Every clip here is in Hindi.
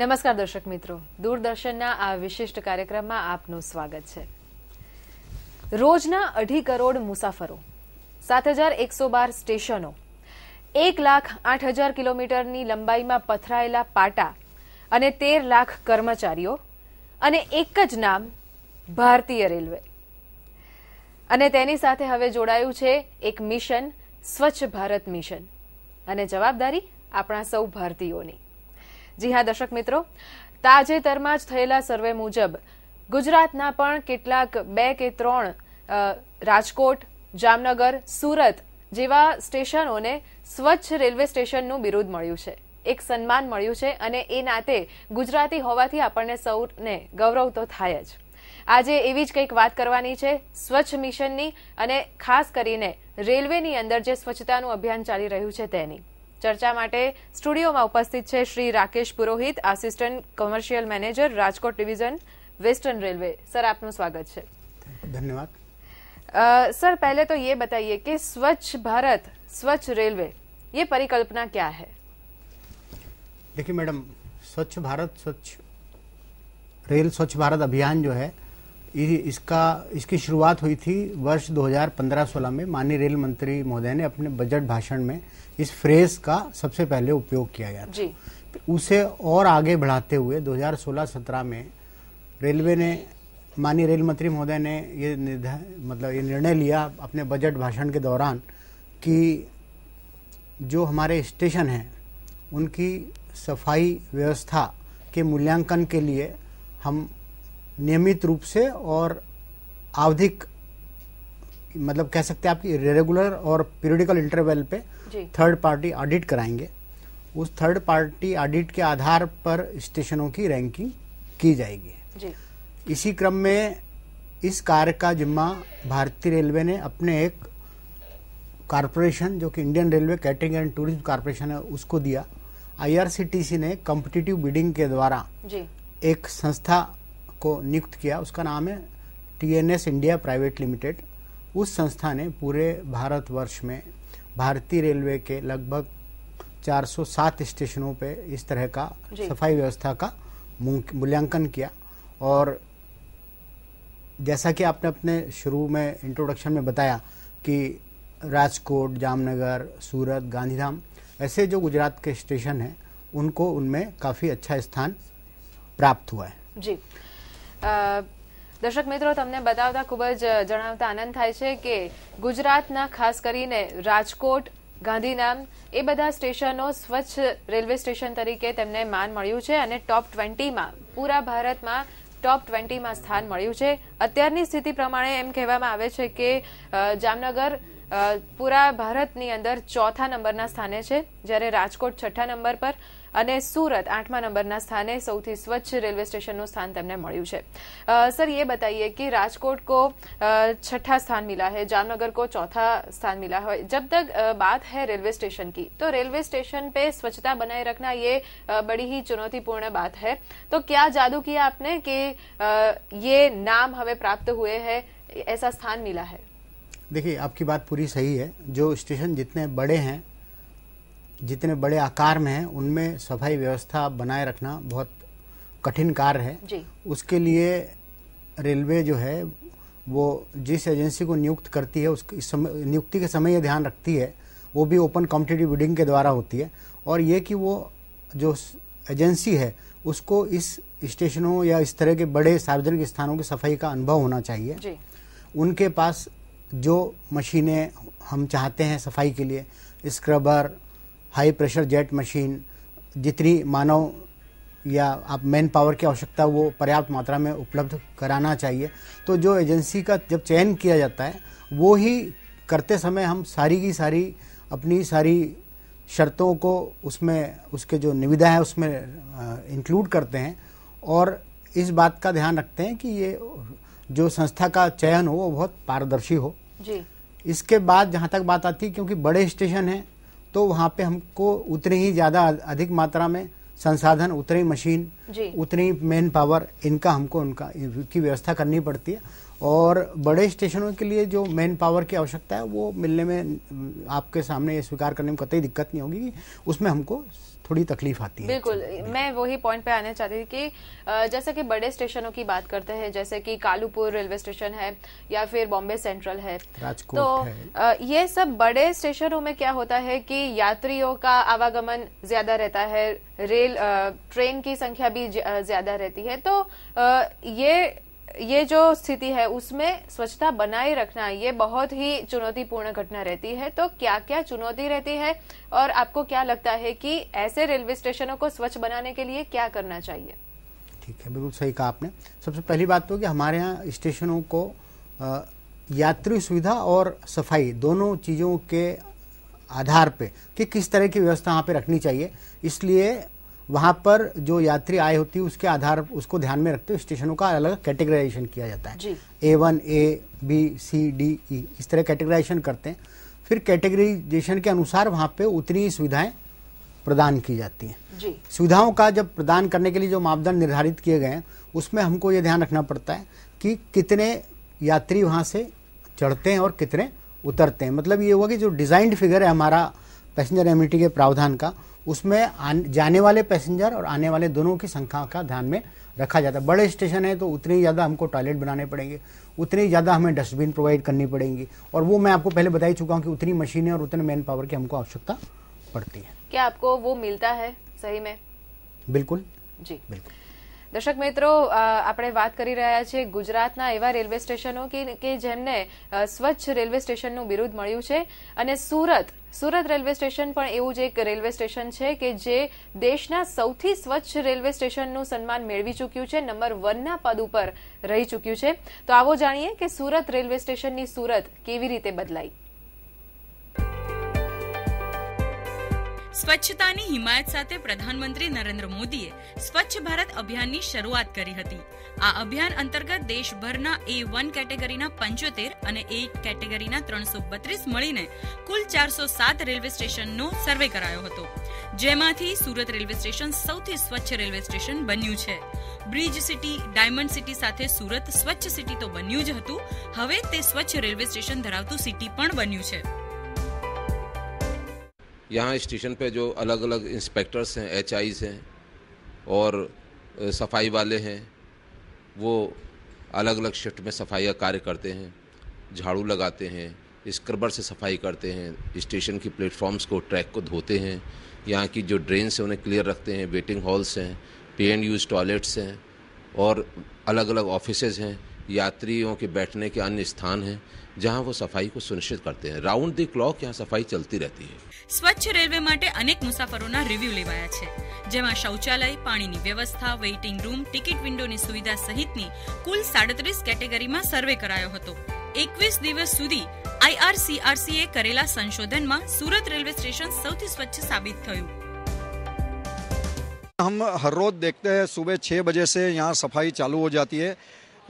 નમસ્કાર દર્શક મિત્રો દૂરદર્શનના આ વિશિષ્ટ કાર્યક્રમમાં આપનું સ્વાગત છે રોજના અઢી કરોડ મુસાફરો સાત હજાર એકસો બાર સ્ટેશનો એક લાખ આઠ હજાર કિલોમીટરની લંબાઈમાં પથરાયેલા પાટા અને તેર લાખ કર્મચારીઓ અને એક જ નામ ભારતીય રેલવે અને તેની સાથે હવે જોડાયું છે એક મિશન સ્વચ્છ ભારત મિશન અને જવાબદારી આપણા સૌ ભારતીયોની જી હા દર્શક મિત્રો તાજેતરમાં જ થયેલા સર્વે મુજબ ગુજરાતના પણ કેટલાક બે કે ત્રણ રાજકોટ જામનગર સુરત જેવા સ્ટેશનોને સ્વચ્છ રેલવે સ્ટેશનનું બિરુદ મળ્યું છે એક સન્માન મળ્યું છે અને એ નાતે ગુજરાતી હોવાથી આપણને સૌને ગૌરવ તો થાય જ આજે એવી જ કંઈક વાત કરવાની છે સ્વચ્છ મિશનની અને ખાસ કરીને રેલવેની અંદર જે સ્વચ્છતાનું અભિયાન ચાલી રહ્યું છે તેની चर्चा माटे स्टूडियो में उपस्थित है Shri Rakesh Purohit assistant commercial manager Rajkot division western railway sir आप स्वागत धन्यवाद सर पहले तो ये बताइए कि स्वच्छ भारत स्वच्छ रेलवे ये परिकल्पना क्या है देखिए मैडम स्वच्छ भारत स्वच्छ रेल स्वच्छ भारत अभियान जो है इसका इसकी शुरुआत हुई थी वर्ष 2015-16 में माननीय रेल मंत्री महोदय ने अपने बजट भाषण में इस फ्रेज का सबसे पहले उपयोग किया गया था उसे और आगे बढ़ाते हुए 2016-17 में रेलवे ने माननीय रेल मंत्री महोदय ने ये मतलब ये निर्णय लिया अपने बजट भाषण के दौरान कि जो हमारे स्टेशन हैं उनकी सफाई व्यवस्था के मूल्यांकन के लिए हम नियमित रूप से और आवधिक मतलब कह सकते हैं आपकी रेगुलर और पीरियडिकल इंटरवल पे थर्ड पार्टी ऑडिट कराएंगे उस थर्ड पार्टी ऑडिट के आधार पर स्टेशनों की रैंकिंग की जाएगी जी। इसी क्रम में इस कार्य का जिम्मा भारतीय रेलवे ने अपने एक कारपोरेशन जो कि Indian railway catering and tourism corporation है उसको दिया आईआरसीटीसी ने कॉम्पिटिटिव बिडिंग के द्वारा जी। एक संस्था को नियुक्त किया उसका नाम है टीएनएस इंडिया प्राइवेट लिमिटेड उस संस्था ने पूरे भारतवर्ष में भारतीय रेलवे के लगभग 407 स्टेशनों पे इस तरह का सफाई व्यवस्था का मूल्यांकन किया और जैसा कि आपने अपने शुरू में इंट्रोडक्शन में बताया कि राजकोट जामनगर सूरत गांधीधाम ऐसे जो गुजरात के स्टेशन हैं उनको उनमें काफ़ी अच्छा स्थान प्राप्त हुआ है जी आ... દર્શક મિત્રો તમને બતાવતા ખૂબ જ જણાવતા આનંદ થાય છે કે ગુજરાતના ખાસ કરીને રાજકોટ ગાંધીનામ એ બધા સ્ટેશનો સ્વચ્છ રેલવે સ્ટેશન તરીકે તેમને માન મળ્યું છે અને ટોપ ટ્વેન્ટીમાં પૂરા ભારતમાં ટોપ ટ્વેન્ટીમાં સ્થાન મળ્યું છે અત્યારની સ્થિતિ પ્રમાણે એમ કહેવામાં આવે છે કે જામનગર પૂરા ભારતની અંદર ચોથા નંબરના સ્થાને છે જ્યારે રાજકોટ છઠ્ઠા નંબર પર અને સુરત આઠમા નંબરના સ્થાને સૌથી સ્વચ્છ રેલવે સ્ટેશનનું સ્થાન તમને મળ્યું છે સર યે બતાઈએ કે રાજકોટ કો છઠ્ઠા સ્થાન મિલા હે જામનગર કો ચોથા સ્થાન મિલા હુએ જબ તક બાત હે રેલવે સ્ટેશન કી તો રેલવે સ્ટેશન પે સ્વચ્છતા બનાઈ રાખના યે બડી હી ચुनौतीપૂર્ણ બાત હે તો ક્યા જાદુ કિયા આપને કે યે નામ હમે પ્રાપ્ત હુએ હે એસા સ્થાન મિલા હે દેખીએ આપકી બાત પૂરી સહી હે જો સ્ટેશન jitne bade hain जितने बड़े आकार में हैं उनमें सफाई व्यवस्था बनाए रखना बहुत कठिन कार्य है जी। उसके लिए रेलवे जो है वो जिस एजेंसी को नियुक्त करती है उसकी समय नियुक्ति के समय यह ध्यान रखती है वो भी ओपन कॉम्पिटेटिव बिडिंग के द्वारा होती है और ये कि वो जो एजेंसी है उसको इस स्टेशनों या इस तरह के बड़े सार्वजनिक स्थानों की सफाई का अनुभव होना चाहिए जी। उनके पास जो मशीनें हम चाहते हैं सफाई के लिए scrubber high pressure jet machine जितनी मानव या आप मैन पावर की आवश्यकता वो पर्याप्त मात्रा में उपलब्ध कराना चाहिए तो जो एजेंसी का जब चयन किया जाता है वो ही करते समय हम सारी की सारी अपनी सारी शर्तों को उसमें उसके जो निविदा है उसमें इंक्लूड करते हैं और इस बात का ध्यान रखते हैं कि ये जो संस्था का चयन हो वो बहुत पारदर्शी हो जी इसके बाद जहाँ तक बात आती है क्योंकि बड़े स्टेशन हैं तो वहाँ पे हमको उतनी ही ज़्यादा अधिक मात्रा में संसाधन उतनी मशीन उतनी मैन पावर इनका हमको उनका की व्यवस्था करनी पड़ती है और बड़े स्टेशनों के लिए जो मैन पावर की आवश्यकता है वो मिलने में आपके सामने ये स्वीकार करने में कतई दिक्कत नहीं होगी उसमें हमको थोड़ी तकलीफ आती है बिल्कुल मैं वही पॉइंट पे आना चाहती थी कि जैसे कि बड़े स्टेशनों की बात करते हैं जैसे कि कालूपुर रेलवे स्टेशन है या फिर बॉम्बे सेंट्रल है तो है। ये सब बड़े स्टेशनों में क्या होता है कि यात्रियों का आवागमन ज्यादा रहता है रेल ट्रेन की संख्या भी ज्यादा रहती है तो ये ये जो स्थिति है उसमें स्वच्छता बनाए रखना ये बहुत ही चुनौतीपूर्ण घटना रहती है तो क्या क्या चुनौती रहती है और आपको क्या लगता है कि ऐसे रेलवे स्टेशनों को स्वच्छ बनाने के लिए क्या करना चाहिए ठीक है बिल्कुल सही कहा आपने सबसे पहली बात तो कि हमारे यहाँ स्टेशनों को यात्री सुविधा और सफाई दोनों चीज़ों के आधार पे कि किस तरह की व्यवस्था यहाँ पे रखनी चाहिए इसलिए वहाँ पर जो यात्री आय होती है उसके आधार उसको ध्यान में रखते हुए स्टेशनों का अलग कैटेगराइजेशन किया जाता है A one A B C D E इस तरह कैटेगराइजेशन करते हैं फिर कैटेगराइजेशन के अनुसार वहाँ पे उतनी सुविधाएं प्रदान की जाती हैं सुविधाओं का जब प्रदान करने के लिए जो मापदंड निर्धारित किए गए हैं उसमें हमको ये ध्यान रखना पड़ता है कि कितने यात्री वहाँ से चढ़ते हैं और कितने उतरते हैं मतलब ये हुआ कि जो डिजाइंड फिगर है हमारा पैसेंजर एमिटी के प्रावधान का उसमें जाने वाले पैसेंजर और आने वाले दोनों की संख्या का ध्यान में रखा जाता है बड़े स्टेशन है तो उतनी ज़्यादा हमको टॉयलेट बनाने पड़ेंगे उतनी ज़्यादा हमें डस्टबिन प्रोवाइड करनी पड़ेंगी और वो मैं आपको पहले बता ही चुका हूँ कि उतनी मशीनें और उतने मैन पावर की हमको आवश्यकता पड़ती है क्या आपको वो मिलता है सही में बिल्कुल जी बिल्कुल દર્શક મિત્રો આપણે વાત કરી રહ્યા છીએ ગુજરાતના એવા રેલવે સ્ટેશનો કે જેમને સ્વચ્છ રેલવે સ્ટેશનનું બિરુદ મળ્યું છે અને સુરત સુરત રેલવે સ્ટેશન પણ એવું જ એક રેલવે સ્ટેશન છે કે જે દેશના સૌથી સ્વચ્છ રેલવે સ્ટેશનનું સન્માન મેળવી ચૂક્યું છે નંબર વનના પદ ઉપર રહી ચૂક્યું છે તો આવો જાણીએ કે સુરત રેલવે સ્ટેશનની સુરત કેવી રીતે બદલાઈ સ્વચ્છતાની હિમાયત સાથે પ્રધાનમંત્રી નરેન્દ્ર મોદીએ સ્વચ્છ ભારત અભિયાનની શરૂઆત કરી હતી આ અભિયાન અંતર્ગત દેશભરના એ વન કેટેગરીના પંચોતેર અને એ કેટેગરીના ત્રણસો બત્રીસ મળીને કુલ ચારસો સાત રેલવે સ્ટેશનનો સર્વે કરાયો હતો જેમાંથી સુરત રેલવે સ્ટેશન સૌથી સ્વચ્છ રેલવે સ્ટેશન બન્યું છે બ્રિજ સિટી ડાયમંડ સિટી સાથે સુરત સ્વચ્છ સિટી તો બન્યું જ હતું હવે તે સ્વચ્છ રેલવે સ્ટેશન ધરાવતું સિટી પણ બન્યું છે यहाँ स्टेशन पे जो अलग अलग इंस्पेक्टर्स हैं एच हैं और सफाई वाले हैं वो अलग अलग शिफ्ट में सफाई का कार्य करते हैं झाड़ू लगाते हैं स्क्रबर से सफाई करते हैं स्टेशन की प्लेटफॉर्म्स को ट्रैक को धोते हैं यहाँ की जो ड्रेन्स हैं उन्हें क्लियर रखते हैं वेटिंग हॉल्स हैं पे एंड यूज़ टॉयलेट्स हैं और अलग अलग ऑफिस हैं यात्रियों के बैठने के अन्य स्थान हैं जहाँ वो सफाई को सुनिश्चित करते हैं राउंड द क्लॉक यहाँ सफाई चलती रहती है સ્વચ્છ રેલવે માટે અનેક મુસાફરોના રિવ્યુ લેવાયા છે જેમાં શૌચાલય પાણીની વ્યવસ્થા વેઇટિંગ રૂમ ટિકિટ વિન્ડોની સુવિધા સહિતની કુલ સાડત્રીસ કેટેગરીમાં સર્વે કરાયો હતો એકવીસ દિવસ સુધી આઈઆરસીઆરસી એ કરેલા સંશોધનમાં સુરત રેલવે સ્ટેશન સૌથી સ્વચ્છ સાબિત થયું હમ હર રોજ દેખતે हैं सुबह छः बजे से यहाँ सफाई चालू हो जाती है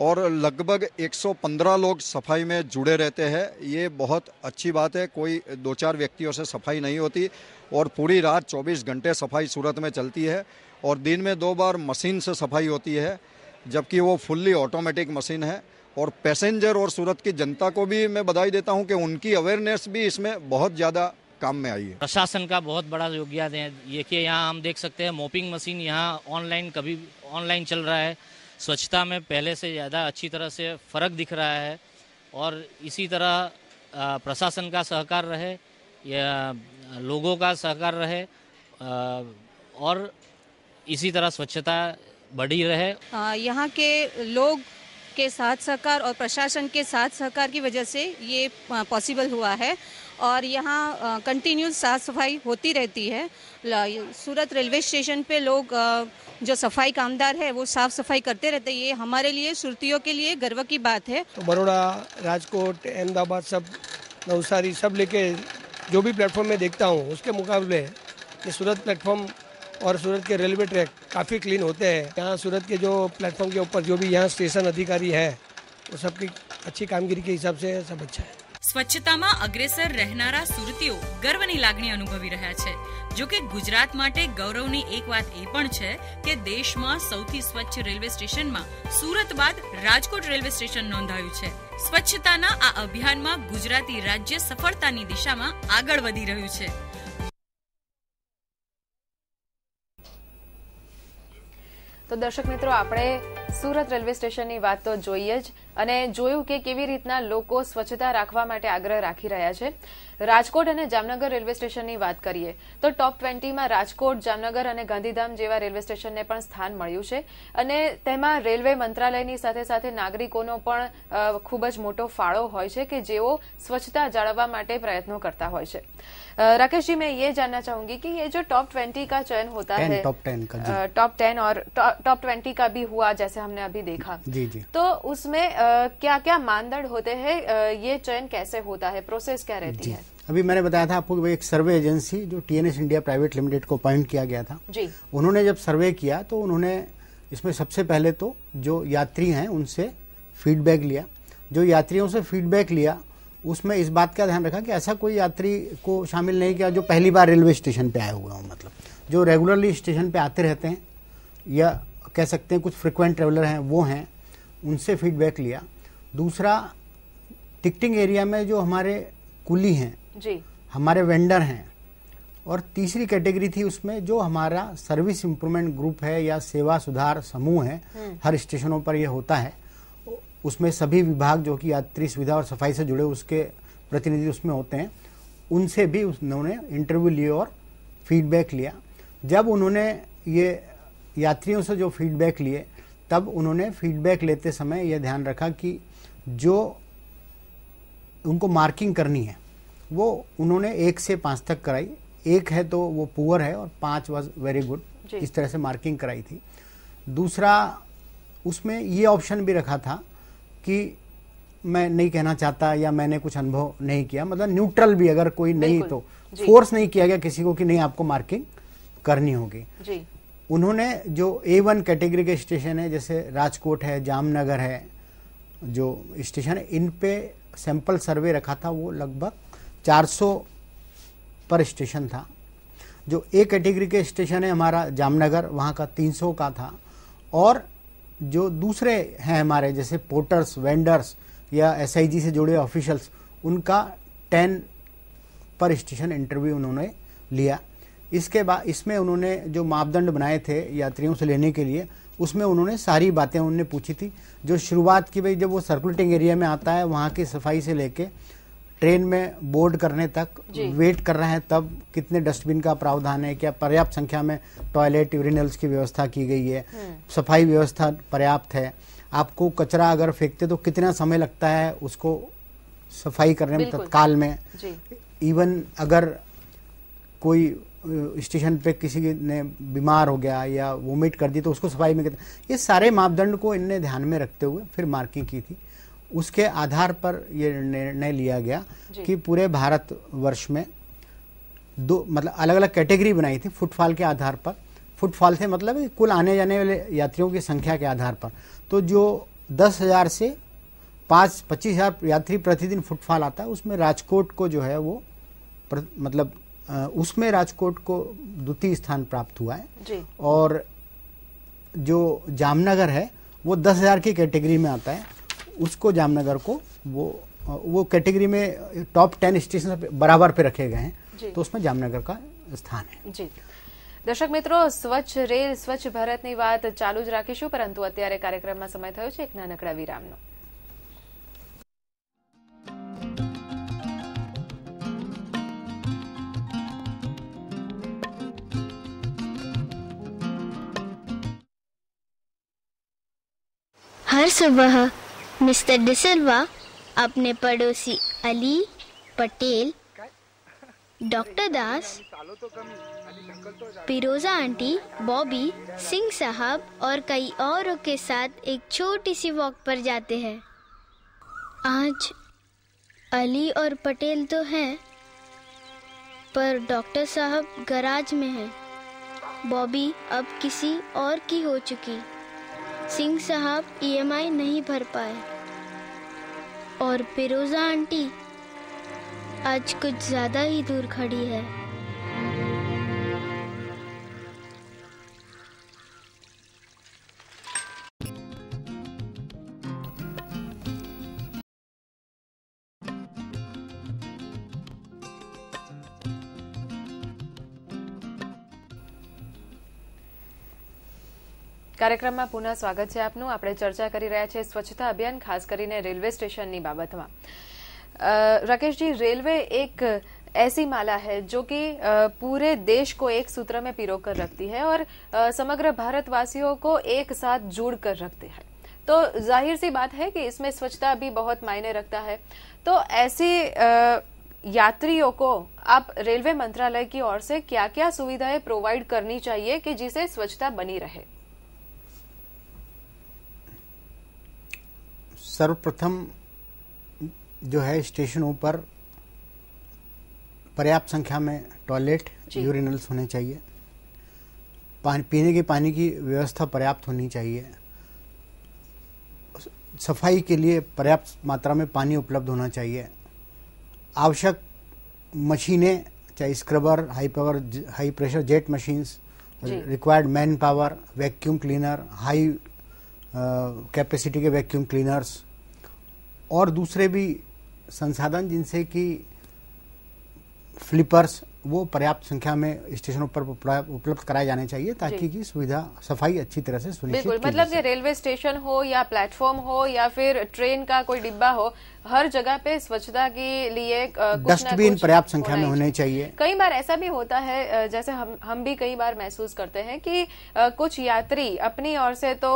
और लगभग 115 लोग सफाई में जुड़े रहते हैं ये बहुत अच्छी बात है कोई दो चार व्यक्तियों से सफाई नहीं होती और पूरी रात 24 घंटे सफाई सूरत में चलती है और दिन में दो बार मशीन से सफाई होती है जबकि वो फुल्ली ऑटोमेटिक मशीन है और पैसेंजर और सूरत की जनता को भी मैं बधाई देता हूँ कि उनकी अवेयरनेस भी इसमें बहुत ज़्यादा काम में आई है प्रशासन का बहुत बड़ा योगदान है देखिए यहाँ हम देख सकते हैं मोपिंग मशीन यहाँ ऑनलाइन कभी ऑनलाइन चल रहा है स्वच्छता में पहले से ज़्यादा अच्छी तरह से फ़र्क दिख रहा है और इसी तरह प्रशासन का सहकार रहे या लोगों का सहकार रहे और इसी तरह स्वच्छता बढ़ी रहे यहाँ के लोग के साथ सहकार और प्रशासन के साथ सहकार की वजह से ये पॉसिबल हुआ है और यहाँ कंटिन्यूस साफ सफाई होती रहती है सूरत रेलवे स्टेशन पे लोग जो सफाई कामदार है वो साफ सफाई करते रहते हैं ये हमारे लिए सुरतियों के लिए गर्व की बात है तो बड़ोड़ा राजकोट अहमदाबाद सब नवसारी सब लेके जो भी प्लेटफॉर्म में देखता हूँ उसके मुकाबले ये सूरत प्लेटफॉर्म और सूरत के रेलवे ट्रैक काफ़ी क्लीन होते हैं यहाँ सूरत के जो प्लेटफॉर्म के ऊपर जो भी यहाँ स्टेशन अधिकारी है वो सबकी अच्छी કામગીરી के हिसाब से सब अच्छा है સ્વચ્છતામાં અગ્રેસર રહેનારા સુરતીઓ ગર્વની લાગણી અનુભવી રહ્યા છે જો કે ગુજરાત માટે ગૌરવની એક વાત એ પણ છે કે દેશમાં સૌથી સ્વચ્છ રેલવે સ્ટેશનમાં સુરત બાદ રાજકોટ રેલવે સ્ટેશન નોંધાયું છે સ્વચ્છતાના આ અભિયાનમાં ગુજરાતી રાજ્ય સફળતાની દિશામાં આગળ વધી રહ્યું છે તો દર્શક મિત્રો આપણે સુરત રેલવે સ્ટેશનની વાત તો જોઈએ જ અને જોયું કે કેવી રીતના લોકો સ્વચ્છતા રાખવા માટે આગ્રહ રાખી રહ્યા છે રાજકોટ અને જામનગર રેલવે સ્ટેશનની વાત કરીએ તો ટોપ ટ્વેન્ટીમાં રાજકોટ જામનગર અને ગાંધીધામ જેવા રેલવે સ્ટેશનને પણ સ્થાન મળ્યું છે અને તેમાં રેલવે મંત્રાલયની સાથે સાથે નાગરિકોનો પણ ખૂબ જ મોટો ફાળો હોય છે કે જેઓ સ્વચ્છતા જાળવવા માટે પ્રયત્નો કરતા હોય છે राकेश મેં એ ये ચાહુંગી કે એ જો ટોપ टॉप કા का હોતા होता है टॉप टेन का टॉप टेन और टॉप ट्वेंटी का भी हुआ जैसे क्या क्या मानदंड होते हैं ये चयन कैसे होता है प्रोसेस क्या रहती है अभी मैंने बताया था आपको एक सर्वे एजेंसी जो टीएनएस इंडिया प्राइवेट लिमिटेड को अपॉइंट किया गया था जी उन्होंने जब सर्वे किया तो उन्होंने इसमें सबसे पहले तो जो यात्री हैं उनसे फीडबैक लिया जो यात्रियों से फीडबैक लिया उसमें इस बात का ध्यान रखा कि ऐसा कोई यात्री को शामिल नहीं किया जो पहली बार रेलवे स्टेशन पे आए हुए हो मतलब जो रेगुलरली स्टेशन पे आते रहते हैं या कह सकते हैं कुछ फ्रिक्वेंट ट्रेवलर हैं वो हैं उनसे फीडबैक लिया दूसरा टिकटिंग एरिया में जो हमारे कुली हैं जी हमारे वेंडर हैं और तीसरी कैटेगरी थी उसमें जो हमारा सर्विस इम्प्रूवमेंट ग्रुप है या सेवा सुधार समूह है हम्म। हर स्टेशनों पर यह होता है उसमें सभी विभाग जो कि यात्री सुविधा और सफाई से जुड़े उसके प्रतिनिधि उसमें होते हैं उनसे भी उन्होंने इंटरव्यू लिए और फीडबैक लिया जब उन्होंने ये यात्रियों से जो फीडबैक लिए तब उन्होंने फीडबैक लेते समय यह ध्यान रखा कि जो उनको मार्किंग करनी है वो उन्होंने एक से पाँच तक कराई एक है तो वो पुअर है और पाँच वॉज वेरी गुड इस तरह से मार्किंग कराई थी दूसरा उसमें ये ऑप्शन भी रखा था कि मैं नहीं कहना चाहता या मैंने कुछ अनुभव नहीं किया मतलब न्यूट्रल भी अगर कोई नहीं तो फोर्स नहीं किया गया किसी को कि नहीं आपको मार्किंग करनी होगी उन्होंने जो ए वन कैटेगरी के स्टेशन है जैसे राजकोट है जामनगर है जो स्टेशन है इन पे सैंपल सर्वे रखा था वो लगभग 400 पर स्टेशन था जो ए कैटेगरी के स्टेशन है हमारा जामनगर वहाँ का 300 का था और जो दूसरे हैं हमारे जैसे पोर्टर्स वेंडर्स या एसआईजी से जुड़े ऑफिशल्स उनका 10 पर स्टेशन इंटरव्यू उन्होंने लिया इसके बाद इसमें उन्होंने जो मापदंड बनाए थे यात्रियों से लेने के लिए उसमें उन्होंने सारी बातें उन्होंने पूछी थी जो शुरुआत की भाई जब वो सर्कुलेटिंग एरिया में आता है वहाँ की सफाई से लेके ट्रेन में बोर्ड करने तक वेट कर रहे हैं तब कितने डस्टबिन का प्रावधान है क्या पर्याप्त संख्या में टॉयलेट यूरिनल्स की व्यवस्था की गई है हम्म। सफाई व्यवस्था पर्याप्त है आपको कचरा अगर फेंकते तो कितना समय लगता है उसको सफाई करने में तत्काल में इवन अगर कोई स्टेशन पे किसी ने बीमार हो गया या वोमिट कर दी तो उसको सफाई में कहते ये सारे मापदंड को इनने ध्यान में रखते हुए फिर मार्किंग की थी उसके आधार पर ये निर्णय लिया गया कि पूरे भारत वर्ष में दो मतलब अलग अलग कैटेगरी बनाई थी फुटफॉल के आधार पर फुटफॉल से मतलब कुल आने जाने वाले यात्रियों की संख्या के आधार पर तो जो दस हज़ार से पाँच पच्चीस हज़ार यात्री प्रतिदिन फुटफॉल आता है उसमें राजकोट को जो है वो मतलब उसमें राजकोट को द्वितीय स्थान प्राप्त हुआ है जी। और जो जामनगर है वो दस हज़ार की कैटेगरी में आता है उसको जामनगर को वो वो कैटेगरी में टॉप टेन स्टेशन बराबर पे रखे गए हैं तो उसमें जामनगर का स्थान है જી દર્શક મિત્રો સ્વચ્છ રેલ સ્વચ્છ ભારતની વાત ચાલુ જ રાખીશું પરંતુ અત્યારે કાર્યક્રમમાં સમય થયો છે એક નાનકડા વિરામનો हर सुबह मिस्टर डिसिल्वा अपने पड़ोसी अली पटेल डॉक्टर दास पिरोजा आंटी बॉबी सिंह साहब और कई औरों के साथ एक छोटी सी वॉक पर जाते हैं आज अली और पटेल तो हैं पर डॉक्टर साहब गराज में हैं बॉबी अब किसी और की हो चुकी सिंह साहब ईएमआई e नहीं भर पाए और फिरोज़ा आंटी आज कुछ ज़्यादा ही दूर खड़ी है कार्यक्रम में पुनः स्वागत है आप છે कर रहा है स्वच्छता अभियान खास कर रेलवे स्टेशन કરીને बाबत में राकेश जी रेलवे एक ऐसी माला है जो कि पूरे देश को एक सूत्र में पिरो कर रखती है और समग्र भारतवासियों को एक साथ जुड़ कर रखती है तो जाहिर सी बात है कि इसमें स्वच्छता भी बहुत मायने रखता है तो ऐसी यात्रियों को आप रेलवे मंत्रालय की ओर से क्या क्या सुविधाएं प्रोवाइड करनी चाहिए कि जिसे स्वच्छता बनी रहे सर्वप्रथम जो है स्टेशनों पर पर्याप्त संख्या में टॉयलेट यूरिनल्स होने चाहिए पानी पीने के पानी की व्यवस्था पर्याप्त होनी चाहिए सफाई के लिए पर्याप्त मात्रा में पानी उपलब्ध होना चाहिए आवश्यक मशीनें चाहे scrubber high power high pressure jet machines required man power vacuum cleaner high capacity के वैक्यूम क्लीनर्स और दूसरे भी संसाधन जिनसे कि फ्लिपर्स वो पर्याप्त संख्या में स्टेशनों पर उपलब्ध कराए जाने चाहिए ताकि की सुविधा सफाई अच्छी तरह से सुनिश्चित बिल्कुल मतलब रेलवे स्टेशन हो या प्लेटफॉर्म हो या फिर ट्रेन का कोई डिब्बा हो हर जगह पे स्वच्छता के लिए डस्टबिन पर्याप्त संख्या में होने चाहिए कई बार ऐसा भी होता है जैसे हम हम भी कई बार महसूस करते हैं कि कुछ यात्री अपनी ओर से तो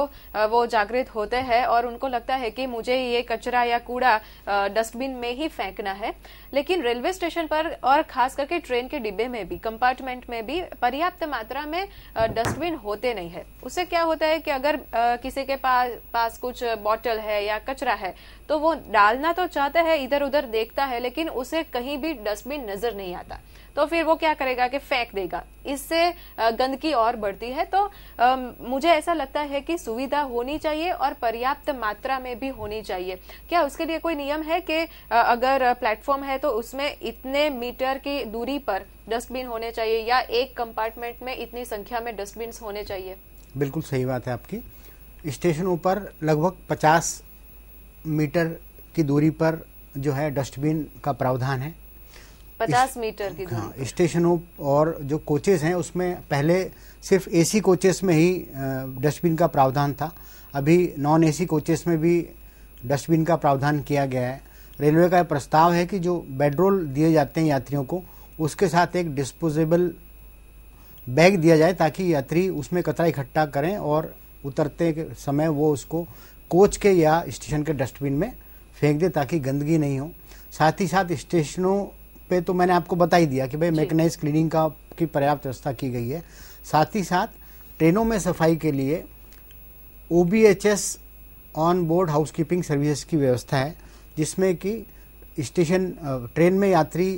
वो जागृत होते हैं और उनको लगता है कि मुझे ये कचरा या कूड़ा डस्टबिन में ही फेंकना है लेकिन रेलवे स्टेशन पर और खास करके ट्रेन के डिब्बे में भी कंपार्टमेंट में भी पर्याप्त मात्रा में डस्टबिन होते नहीं है उससे क्या होता है कि अगर किसी के पास पास कुछ बॉटल है या कचरा है तो वो डालना तो चाहता है इधर उधर देखता है लेकिन उसे कहीं भी डस्टबिन नजर नहीं आता तो फिर वो क्या करेगा कि फेंक देगा इससे गंदगी और बढ़ती है तो आ, मुझे ऐसा लगता है कि सुविधा होनी चाहिए और पर्याप्त मात्रा में भी होनी चाहिए क्या उसके लिए कोई नियम है कि अगर प्लेटफॉर्म है तो उसमें इतने मीटर की दूरी पर डस्टबिन होने चाहिए या एक कंपार्टमेंट में इतनी संख्या में डस्टबिन होने चाहिए बिल्कुल सही बात है आपकी स्टेशनों पर लगभग पचास मीटर की दूरी पर जो है डस्टबिन का प्रावधान है पचास मीटर की हाँ, स्टेशनों और जो कोचेस हैं उसमें पहले सिर्फ एसी कोचेस में ही डस्टबिन का प्रावधान था अभी नॉन एसी कोचेस में भी डस्टबिन का प्रावधान किया गया है रेलवे का प्रस्ताव है कि जो बेडरोल दिए जाते हैं यात्रियों को उसके साथ एक डिस्पोजेबल बैग दिया जाए ताकि यात्री उसमें कचरा इकट्ठा करें और उतरते समय वो उसको कोच के या स्टेशन के डस्टबिन में फेंक दें ताकि गंदगी नहीं हो साथ ही साथ स्टेशनों पे तो मैंने आपको बता ही दिया कि भाई मैकेनाइज क्लीनिंग का की पर्याप्त व्यवस्था की गई है साथ ही साथ ट्रेनों में सफाई के लिए O on board keeping services की व्यवस्था है जिसमें कि स्टेशन ट्रेन में यात्री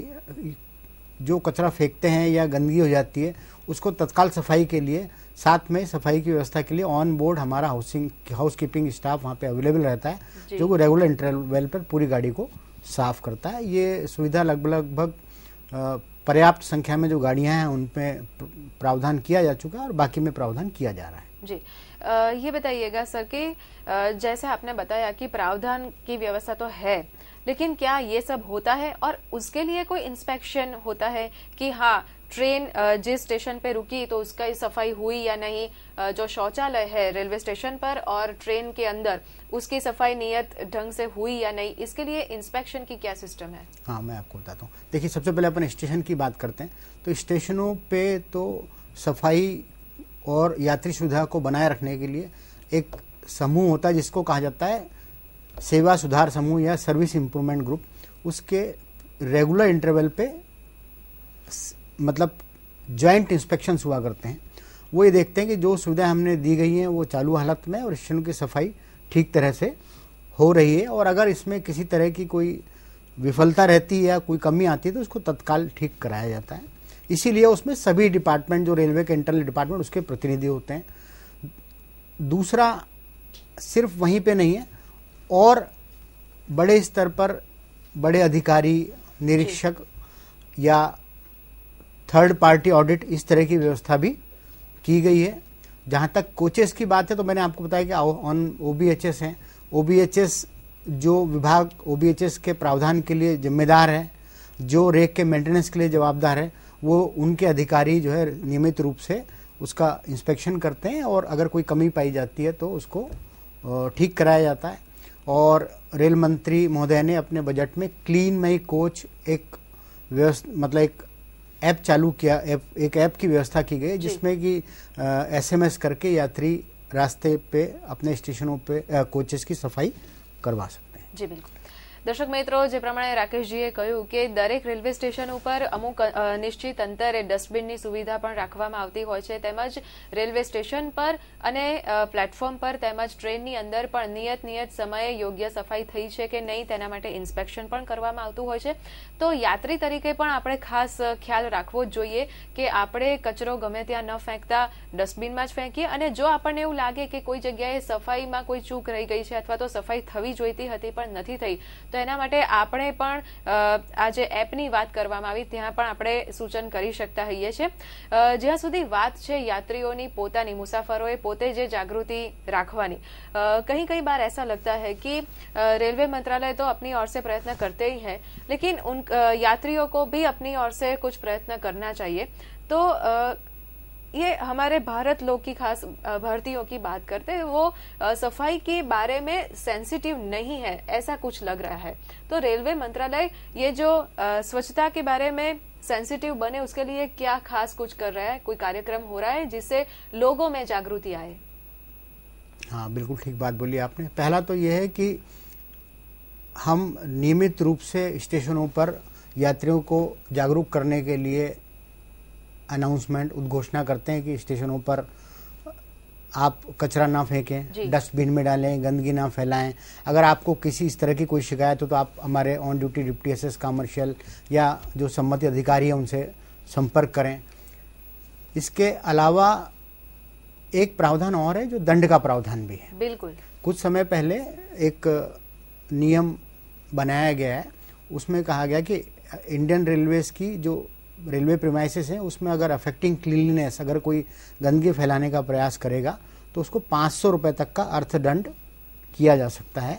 जो कचरा फेंकते हैं या गंदगी हो जाती है उसको तत्काल सफाई के लिए साथ में सफाई की व्यवस्था के लिए ऑन बोर्ड हमारा हाउसिंग हाउस कीपिंग स्टाफ वहाँ पे अवेलेबल रहता है जो कि रेगुलर इंटरवेल पर पूरी गाड़ी को साफ करता है ये सुविधा लगभग लगभग पर्याप्त संख्या में जो गाड़ियाँ हैं उनमें प्रावधान किया जा चुका है और बाकी में प्रावधान किया जा रहा है जी आ, ये बताइएगा सर कि जैसे आपने बताया कि प्रावधान की व्यवस्था तो है लेकिन क्या ये सब होता है और उसके लिए कोई इंस्पेक्शन होता है कि हाँ ट्रेन जिस स्टेशन पे रुकी तो उसका सफाई हुई या नहीं जो शौचालय है रेलवे स्टेशन पर और ट्रेन के अंदर उसकी सफाई नियत ढंग से हुई या नहीं इसके लिए इंस्पेक्शन की क्या सिस्टम है हाँ मैं आपको बताता हूँ देखिए सबसे पहले अपन स्टेशन की बात करते हैं तो स्टेशनों पे तो सफाई और यात्री सुविधा को बनाए रखने के लिए एक समूह होता है जिसको कहा जाता है सेवा सुधार समूह या सर्विस इम्प्रूवमेंट ग्रुप उसके रेगुलर इंटरवल पे मतलब ज्वाइंट इंस्पेक्शंस हुआ करते हैं वो ये देखते हैं कि जो सुविधाएं हमने दी गई हैं वो चालू हालत में और स्टेशनों की सफाई ठीक तरह से हो रही है और अगर इसमें किसी तरह की कोई विफलता रहती है या कोई कमी आती है तो उसको तत्काल ठीक कराया जाता है इसीलिए उसमें सभी डिपार्टमेंट जो रेलवे के इंटरनल डिपार्टमेंट उसके प्रतिनिधि होते हैं दूसरा सिर्फ वहीं पे नहीं है और बड़े स्तर पर बड़े अधिकारी निरीक्षक या थर्ड पार्टी ऑडिट इस तरह की व्यवस्था भी की गई है जहाँ तक कोचेस की बात है तो मैंने आपको बताया कि on O B H S हैं ओ बी एच एस जो विभाग ओ बी एच एस के प्रावधान के लिए जिम्मेदार है जो रेक के मेंटेनेंस के लिए जवाबदार है वो उनके अधिकारी जो है नियमित रूप से उसका इंस्पेक्शन करते हैं और अगर कोई कमी पाई जाती है तो उसको ठीक कराया जाता है और रेल मंत्री महोदय ने अपने बजट में क्लीन मई कोच एक व्यवस्था मतलब एक ऐप चालू किया एप, एक ऐप की व्यवस्था की गई जिसमें कि एसएमएस करके यात्री रास्ते पे अपने स्टेशनों पे कोचेस की सफाई करवा सकते हैं जी बिल्कुल દર્શક મિત્રો જે પ્રમાણે રાકેશજીએ કહ્યું કે દરેક રેલવે સ્ટેશન ઉપર અમુક નિશ્ચિત અંતરે ડસ્ટબિનની સુવિધા પણ રાખવામાં આવતી હોય છે તેમજ રેલવે સ્ટેશન પર અને પ્લેટફોર્મ પર તેમજ ટ્રેનની અંદર પણ નિયત નિયત સમયે યોગ્ય સફાઈ થઈ છે કે નહીં તેના માટે ઇન્સ્પેક્શન પણ કરવામાં આવતું હોય છે તો યાત્રી તરીકે પણ આપણે ખાસ ખ્યાલ રાખવો જ જોઈએ કે આપણે કચરો ગમે ત્યાં ન ફેંકતા ડસ્ટબિનમાં જ ફેંકીએ અને જો આપણને એવું લાગે કે કોઈ જગ્યાએ સફાઈમાં કોઈ ચૂક રહી ગઈ છે અથવા તો સફાઈ થવી જોઈતી હતી પણ નથી થઈ તો ના માટે આપણે પણ આ જે એપની વાત કરવામાં આવી ત્યાં પણ આપણે સૂચન કરી શકતા હઈએ છે જ્યાં સુધી વાત છે યાત્રીઓની પોતાની મુસાફરોએ પોતે જે જાગૃતિ રાખવાની કહી કહી બાર એસા لگتا હૈ કે रेलवे મંત્રાલય તો અપની ઓર સે પ્રયત્ન કરતે હૈ લેકિન ઉન યાત્રીઓ કો ભી અપની ઓર સે કુછ પ્રયત્ન કરના ચાહીએ તો ये हमारे भारत लोग की खास भारतीयों की बात करते हैं वो सफाई के बारे में सेंसिटिव नहीं है ऐसा कुछ लग रहा है तो रेलवे मंत्रालय ये जो स्वच्छता के बारे में सेंसिटिव बने उसके लिए क्या खास कुछ कर रहा है कोई कार्यक्रम हो रहा है जिससे लोगों में जागृति आए हाँ बिल्कुल ठीक बात बोली आपने पहला तो यह है कि हम नियमित रूप से स्टेशनों पर यात्रियों को जागरूक करने के लिए अनाउंसमेंट उद्घोषणा करते हैं कि स्टेशनों पर आप कचरा ना फेंकें डस्टबिन में डालें गंदगी ना फैलाएं अगर आपको किसी इस तरह की कोई शिकायत हो तो आप हमारे on duty deputy S S commercial या जो सम्मति अधिकारी हैं उनसे संपर्क करें इसके अलावा एक प्रावधान और है जो दंड का प्रावधान भी है बिल्कुल कुछ समय पहले एक नियम बनाया गया है उसमें कहा गया कि इंडियन रेलवेज की जो रेलवे प्रीमाइसिस हैं उसमें अगर अफेक्टिंग क्लीनलीनेस अगर कोई गंदगी फैलाने का प्रयास करेगा तो उसको पाँच सौ रुपये तक का अर्थदंड किया जा सकता है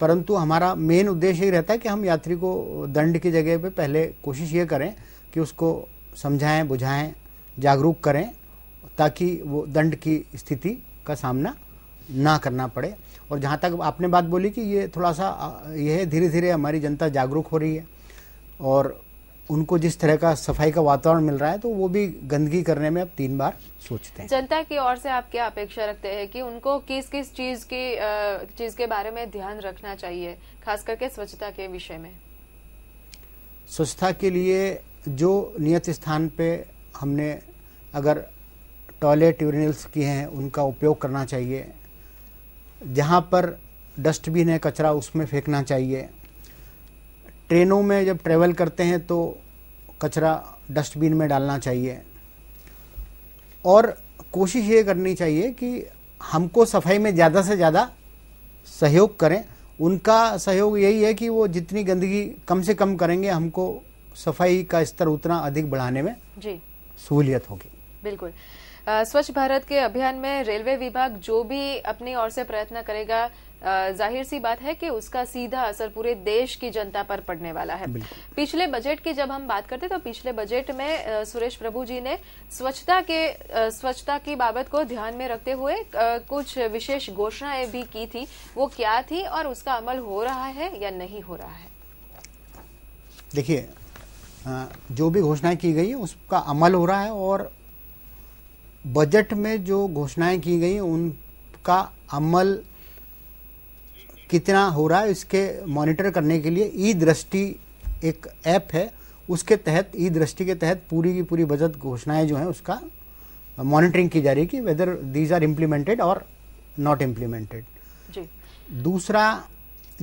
परंतु हमारा मेन उद्देश्य ही रहता है कि हम यात्री को दंड की जगह पे पहले कोशिश ये करें कि उसको समझाएं बुझाएं जागरूक करें ताकि वो दंड की स्थिति का सामना ना करना पड़े और जहाँ तक आपने बात बोली कि ये थोड़ा सा यह धीरे धीरे हमारी जनता जागरूक हो रही है और उनको जिस तरह का सफाई का वातावरण मिल रहा है तो वो भी गंदगी करने में अब तीन बार सोचते हैं जनता की ओर से आप क्या अपेक्षा रखते हैं कि उनको किस किस चीज की चीज के बारे में ध्यान रखना चाहिए खास करके स्वच्छता के विषय में स्वच्छता के लिए जो नियत स्थान पे हमने अगर टॉयलेट यूरिनल्स किए हैं उनका उपयोग करना चाहिए जहाँ पर डस्टबिन है कचरा उसमें फेंकना चाहिए ट्रेनों में जब ट्रेवल करते हैं तो कचरा डस्टबिन में डालना चाहिए और कोशिश ये करनी चाहिए कि हमको सफाई में ज़्यादा से ज़्यादा सहयोग करें उनका सहयोग यही है कि वो जितनी गंदगी कम से कम करेंगे हमको सफाई का स्तर उतना अधिक बढ़ाने में जी सहूलियत होगी बिल्कुल स्वच्छ भारत के अभियान में रेलवे विभाग जो भी अपनी ओर से प्रयत्न करेगा जाहिर सी बात है कि उसका सीधा असर पूरे देश की जनता पर पड़ने वाला है पिछले बजट की जब हम बात करते तो पिछले बजट में सुरेश प्रभु जी ने स्वच्छता के स्वच्छता की बाबत को ध्यान में रखते हुए कुछ विशेष घोषणाएं भी की थी वो क्या थी और उसका अमल हो रहा है या नहीं हो रहा है देखिए जो भी घोषणाएं की गई उसका अमल हो रहा है और बजट में जो घोषणाएं की गई उनका अमल कितना हो रहा है इसके मॉनिटर करने के लिए ई दृष्टि एक ऐप है उसके तहत ई दृष्टि के तहत पूरी की पूरी बचत घोषणाएं जो हैं उसका मॉनिटरिंग की जा रही है कि वेदर दीज आर इम्प्लीमेंटेड और नॉट इम्प्लीमेंटेड दूसरा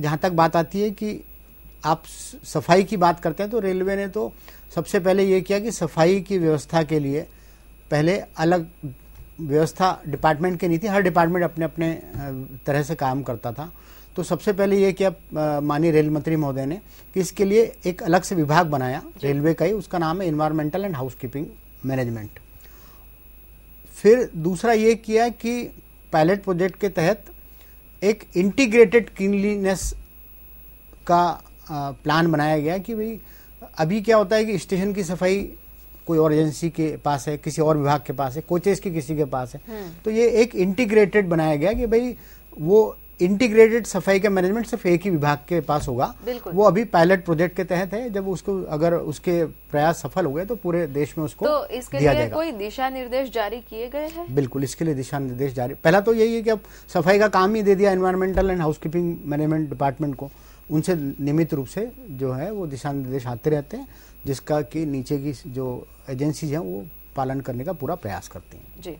जहाँ तक बात आती है कि आप सफाई की बात करते हैं तो रेलवे ने तो सबसे पहले ये किया कि सफाई की व्यवस्था के लिए पहले अलग व्यवस्था डिपार्टमेंट की नहीं थी हर डिपार्टमेंट अपने अपने तरह से काम करता था तो सबसे पहले ये किया माननीय रेल मंत्री महोदय ने कि इसके लिए एक अलग से विभाग बनाया रेलवे का ही उसका नाम है इन्वायरमेंटल एंड हाउसकीपिंग मैनेजमेंट फिर दूसरा ये किया कि पायलट प्रोजेक्ट के तहत एक इंटीग्रेटेड क्लीनलीनेस का प्लान बनाया गया कि भाई अभी क्या होता है कि स्टेशन की सफाई कोई और एजेंसी के पास है किसी और विभाग के पास है कोचेज की किसी के पास है हम्म। तो ये एक इंटीग्रेटेड बनाया गया कि भाई वो इंटीग्रेटेड सफाई का मैनेजमेंट सिर्फ एक ही विभाग के पास होगा वो अभी पायलट प्रोजेक्ट के तहत है जब उसको अगर उसके प्रयास सफल हो गए तो पूरे देश में उसको तो इसके दिया लिए कोई दिशा निर्देश जारी किए गए हैं बिल्कुल इसके लिए दिशा निर्देश जारी पहला तो यही है कि अब सफाई का काम ही दे दिया environmental and housekeeping management department को उनसे नियमित रूप से जो है वो दिशा निर्देश आते रहते हैं जिसका कि नीचे की जो एजेंसीज हैं वो पालन करने का पूरा प्रयास करती हैं जी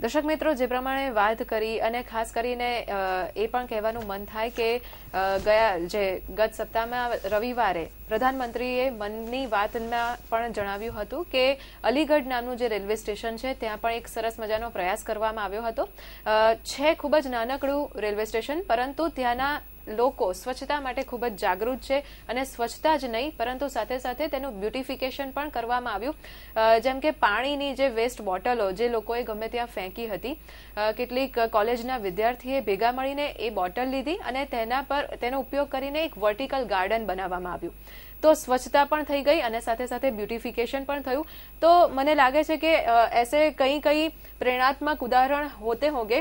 દર્શક મિત્રો જે પ્રમાણે વાત કરી અને ખાસ કરીને એ પણ કહેવાનું મન થાય કે ગયા જે ગત સપ્તાહમાં રવિવારે પ્રધાનમંત્રીએ મનની વાતમાં પણ જણાવ્યું હતું કે અલીગઢ નામનું જે રેલવે સ્ટેશન છે ત્યાં પણ એક સરસ મજાનો પ્રયાસ કરવામાં આવ્યો હતો છે ખૂબ જ નાનકડું રેલવે સ્ટેશન પરંતુ ત્યાંના લોકો સ્વચ્છતા માટે ખૂબ જ જાગૃત છે અને સ્વચ્છતા જ નહીં પરંતુ સાથે સાથે તેનું બ્યુટીફિકેશન પણ કરવામાં આવ્યું જેમ કે પાણીની જે વેસ્ટ બોટલો જે લોકોએ ગમે ત્યાં ફેંકી હતી કેટલાક કોલેજના વિદ્યાર્થીએ ભેગા મળીને એ બોટલ લીધી અને તેના પર તેનો ઉપયોગ કરીને એક વર્ટિકલ ગાર્ડન બનાવવામાં આવ્યું તો સ્વચ્છતા પણ થઈ ગઈ અને સાથે સાથે બ્યુટીફિકેશન પણ થયું તો મને લાગે છે કે ऐसे કઈ કઈ પ્રેરણાત્મક ઉદાહરણ હોતે હોગે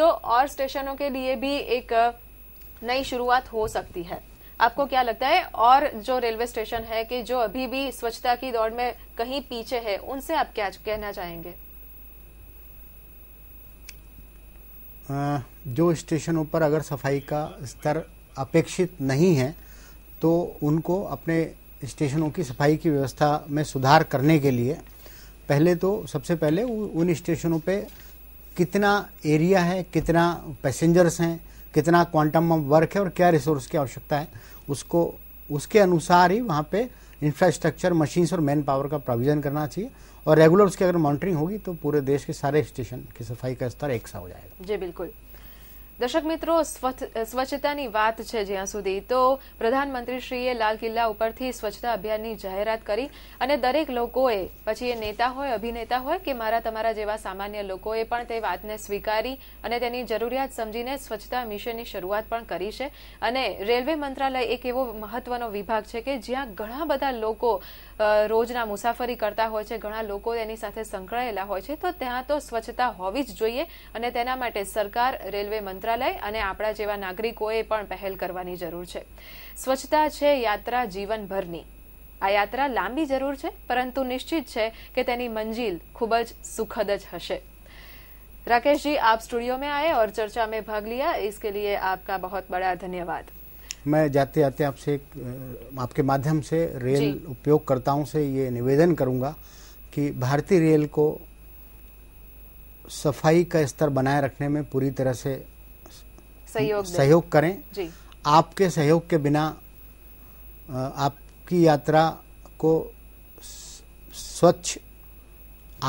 જો ઓર સ્ટેશનો કે liye bhi ek नई शुरुआत हो सकती है आपको क्या लगता है और जो रेलवे स्टेशन है कि जो अभी भी स्वच्छता की दौड़ में कहीं पीछे है उनसे आप क्या कहना चाहेंगे जो स्टेशनों पर अगर सफाई का स्तर अपेक्षित नहीं है तो उनको अपने स्टेशनों की सफाई की व्यवस्था में सुधार करने के लिए पहले तो सबसे पहले उन स्टेशनों पे कितना एरिया है कितना पैसेंजर्स हैं कितना क्वांटम ऑफ वर्क है और क्या रिसोर्स की आवश्यकता है उसको उसके अनुसार ही वहाँ पे इंफ्रास्ट्रक्चर मशीन्स और मैन पावर का प्रोविजन करना चाहिए और रेगुलर उसकी अगर मॉनिटरिंग होगी तो पूरे देश के सारे स्टेशन की सफाई का स्तर एक सा हो जाएगा जी बिल्कुल દર્શક મિત્રો સ્વચ્છતાની વાત છે જ્યાં સુધી તો પ્રધાનમંત્રીશ્રીએ લાલ કિલ્લા ઉપરથી સ્વચ્છતા અભિયાનની જાહેરાત કરી અને દરેક લોકોએ પછી એ નેતા હોય અભિનેતા હોય કે મારા તમારા જેવા સામાન્ય લોકોએ પણ તે વાતને સ્વીકારી અને તેની જરૂરિયાત સમજીને સ્વચ્છતા મિશનની શરૂઆત પણ કરી છે અને રેલવે મંત્રાલય એક એવો મહત્વનો વિભાગ છે કે જ્યાં ઘણા બધા લોકો રોજના મુસાફરી કરતા હોય છે ઘણા લોકો તેની સાથે સંકળાયેલા હોય છે તો ત્યાં તો સ્વચ્છતા હોવી જ જોઈએ અને તેના માટે સરકાર રેલવે મંત્રાલય मंत्रालय અને આપણા જેવા નાગરિકોએ પણ પહેલ કરવાની है છે સ્વચ્છતા છે યાત્રા જીવનભરની આ યાત્રા લાંબી જરૂર છે પરંતુ નિશ્ચિત છે કે તેની મંજિલ ખૂબ જ राकेश जी आप स्टूडियो में आए और चर्चा में भाग लिया इसके लिए आपका बहुत बड़ा धन्यवाद मैं जाते जाते आपसे आपके माध्यम से रेल उपयोगकर्ताओं से ये निवेदन करूंगा कि भारतीय रेल को सफाई का स्तर बनाए रखने में पूरी तरह से सहयोग सहयोग करें जी आपके सहयोग के बिना आपकी यात्रा को स्वच्छ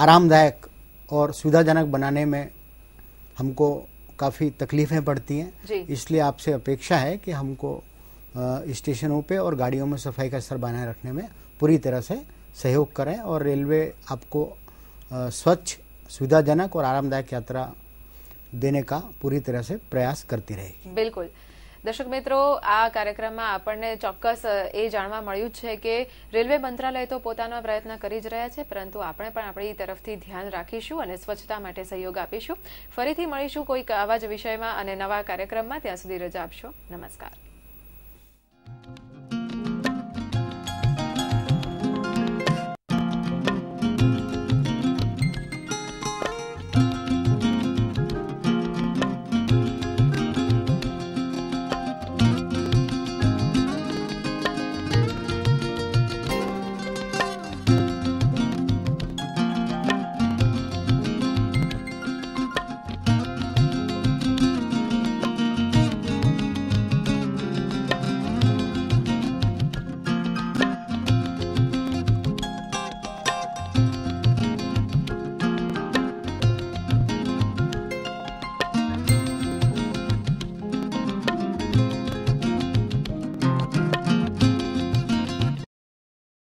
आरामदायक और सुविधाजनक बनाने में हमको काफ़ी तकलीफ़ें पड़ती हैं इसलिए आपसे अपेक्षा है कि हमको स्टेशनों पे और गाड़ियों में सफाई का स्तर बनाए रखने में पूरी तरह से सहयोग करें और रेलवे आपको स्वच्छ सुविधाजनक और आरामदायक यात्रा देने का पूरी तरह से प्रयास करती रहेगी बिल्कुल દર્શક મિત્રો આ કાર્યક્રમમાં આપણને ચોક્કસ એ જાણવા મળ્યું છે કે રેલવે મંત્રાલય તો પોતાનો પ્રયત્ન કરી જ રહ્યા છે પરંતુ આપણે પણ આપણી તરફથી ધ્યાન રાખીશું અને સ્વચ્છતા માટે સહયોગ આપીશું ફરીથી મળીશું કોઈક આવા જ વિષયમાં અને નવા કાર્યક્રમમાં ત્યાં સુધી રજા આપશો નમસ્કાર